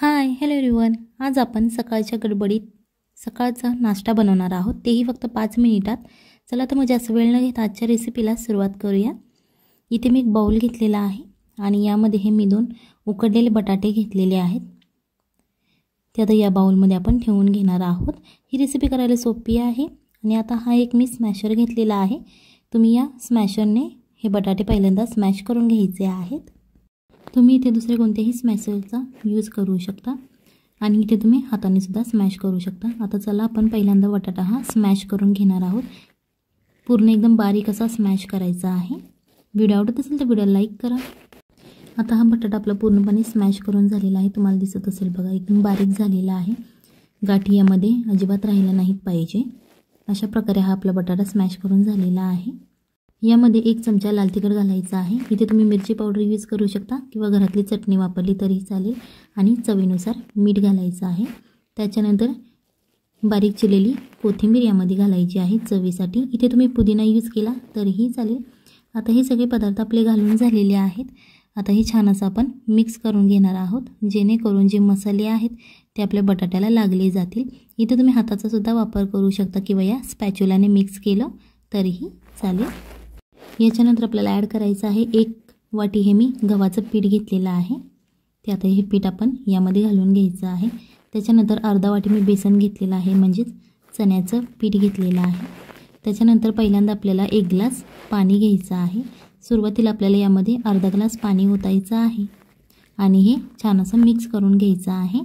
hi hello everyone आज आपण सकाळच्या गडबडीत सकाळचा नाश्ता बनवणार आहोत तेही फक्त पाच मिनिटात चला तर मग जास्त वेळ न घेता आजच्या रेसिपीला सुरुवात करूया इथे मी एक बाउल घेतलेला आहे आणि यामध्ये हे मी दोन उकडलेले बटाटे घेतलेले आहेत ते आता या बाऊलमध्ये आपण ठेवून घेणार आहोत ही रेसिपी करायला सोपी आहे आणि आता हा एक मी स्मॅशर घेतलेला आहे तुम्ही या स्मॅशरने हे बटाटे पहिल्यांदा स्मॅश करून घ्यायचे आहेत तुम्हें इतने दुसऱ्या को स्मॅशरचा यूज करू शकता आणि इथे तुम्ही हाताने सुद्धा स्मॅश करू शता आता चला अपन पहिल्यांदा बटाटा हा स्मैश करून घेना आहोत पूर्ण एकदम बारीक असा स्मैश कराए वीडियो व्हिडिओ तो वीडियो लाइक करा आता हा बटाटा आपला पूर्णपने स्मैश करून झालेला आहे तुम्हाला दिसत असेल एकदम बारीक है आहे गाठी यामध्ये अजिबात राहिला नाहीत पाहिजे अशा प्रकार हा अपला बटाटा स्मैश करून झालेला यामध्ये एक चमचा लाल तिखट घालायचा आहे इथे तुम्ही मिरची पावडर यूज करू शकता किंवा घरातली चटणी वापरली तरी चालेल आणि चवीनुसार मीठ घालायचं आहे त्याच्यानंतर बारीक चिरलेली कोथिंबीर यामध्ये घालायची आहे चवीसाठी इथे तुम्ही पुदिना यूज केला तरीही चालेल आता हे सगळे पदार्थ आपले घालून झालेले आहेत आता हे छान असं आपण मिक्स करून घेणार आहोत जेणेकरून जे मसाले आहेत ते आपल्या बटाट्याला लागले जातील इथे तुम्ही हाताचा वापर करू शकता किंवा या स्पॅच्युलाने मिक्स केलं तरीही चालेल याच्यानंतर आपल्याला ॲड करायचं आहे एक वाटी हे मी गव्हाचं पीठ घेतलेलं आहे ते आता हे पीठ आपण यामध्ये घालून घ्यायचं आहे त्याच्यानंतर अर्धा वाटी मी बेसन घेतलेलं आहे म्हणजेच चण्याचं पीठ घेतलेलं आहे त्याच्यानंतर पहिल्यांदा आपल्याला एक ग्लास पाणी घ्यायचं आहे सुरुवातीला आपल्याला यामध्ये अर्धा ग्लास पाणी ओतायचं आहे आणि हे छान असं मिक्स करून घ्यायचं आहे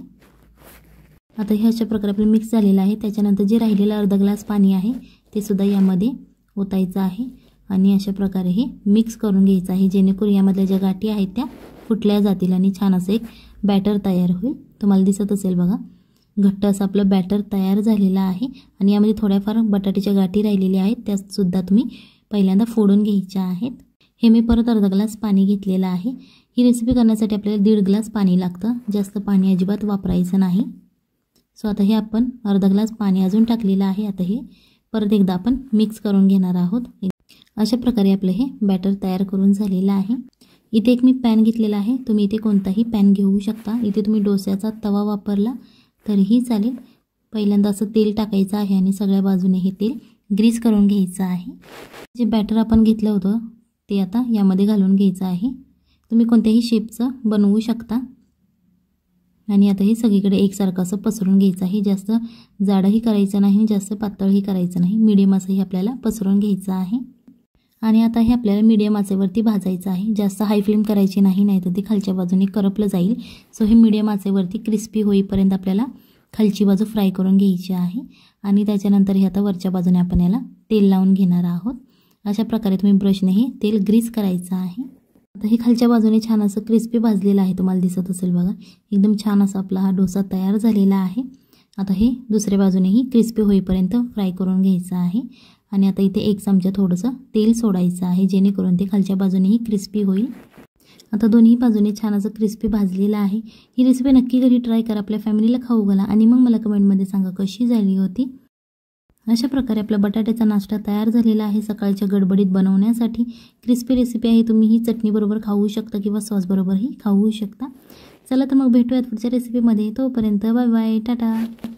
आता हे अशा प्रकारे आपलं मिक्स झालेलं आहे त्याच्यानंतर जे राहिलेलं अर्धा ग्लास पाणी आहे ते सुद्धा यामध्ये ओतायचं आहे आणि अशा प्रकारे हे मिक्स करून घ्यायचं आहे जेणेकरून यामधल्या ज्या गाठी आहेत त्या फुटल्या जातील आणि छान असं एक बॅटर तयार होईल तुम्हाला दिसत असेल बघा घट्ट असं आपलं बॅटर तयार झालेलं आहे आणि यामध्ये थोड्याफार बटाट्याच्या गाठी राहिलेल्या आहेत सुद्धा तुम्ही पहिल्यांदा फोडून घ्यायच्या आहेत हे मी परत अर्धा ग्लास पाणी घेतलेलं आहे ही रेसिपी करण्यासाठी आपल्याला दीड ग्लास पाणी लागतं जास्त पाणी अजिबात वापरायचं नाही सो आता हे आपण अर्धा ग्लास पाणी अजून टाकलेलं आहे आता हे परत एकदा आपण मिक्स करून घेणार आहोत अशा प्रकार आपलं हे बॅटर तयार करून झालेलं आहे एक मैं पैन घेतलेला आहे तुम्ही पैन कोणताही पॅन घेऊ शकता इथे तुम्ही डोस्याचा तवा वापरला तरीही चालेल पहिल्यांदा असं तेल टाका आहे आणि सगळ्या तेल ग्रीस करून घे बैटर अपन घत ते आता यामध्ये घालून घुम्मी को शेपच कोणत्याही बनवू शकता आता ही सगळीकडे एकसारखं असं पसरून घ्यायचं जाड़ ही जाडंही नहीं नाही जास्त पातळही करायचं नाही मिडियम असंही आपल्याला पसरून घ्यायचं आहे आता हे आपल्याला मीडियम आचेवरती भाजायचं है जास्त हाई फ्लेम कराएगी नहीं तो खाल बाजू करपल जाए सो हे मीडियम आचेवरती क्रिस्पी होईपर्यंत आपल्याला खालची बाजू फ्राई करून घ्यायची आहे आता वरच्या बाजूने आपण याला तेल लावून घेणार आहोत अशा प्रकारे तुम्ही ब्रशने ही तेल ग्रीस कराएं आहे आता हे खालच्या बाजूने छान असं क्रिस्पी भाजले है तुम्हारा दिसत असेल बघा एकदम छान असा हा डोसा तयार है आहे आता हे बाजू ही क्रिस्पी होईपर्यंत फ्राय करून घ्यायचं आता इतने एक चमचा थोडंसं तेल सोडायचं आहे जेणेकरून ते खालच्या ही क्रिस्पी होईल आता ही बाजू छान असं क्रिस्पी भाजले है हि रेसिपी नक्की घरी ट्राई करा आपल्या फॅमिलीला खाऊ घाला आणि मग मला कमेंटमध्ये सांगा कशी झाली होती अशा प्रकारे आपला बटाट्याचा नाश्ता तैयार है आहे गडबडीत बनवण्यासाठी क्रिस्पी रेसिपी आहे तुम्ही ही चटणीबरोबर खाऊ शकता कि सॉस बरबर ही खाऊ शकता चला तो मग भेटूयात रेसिपी रेसिपीमध्ये तोपर्यंत बाय बाय टाटा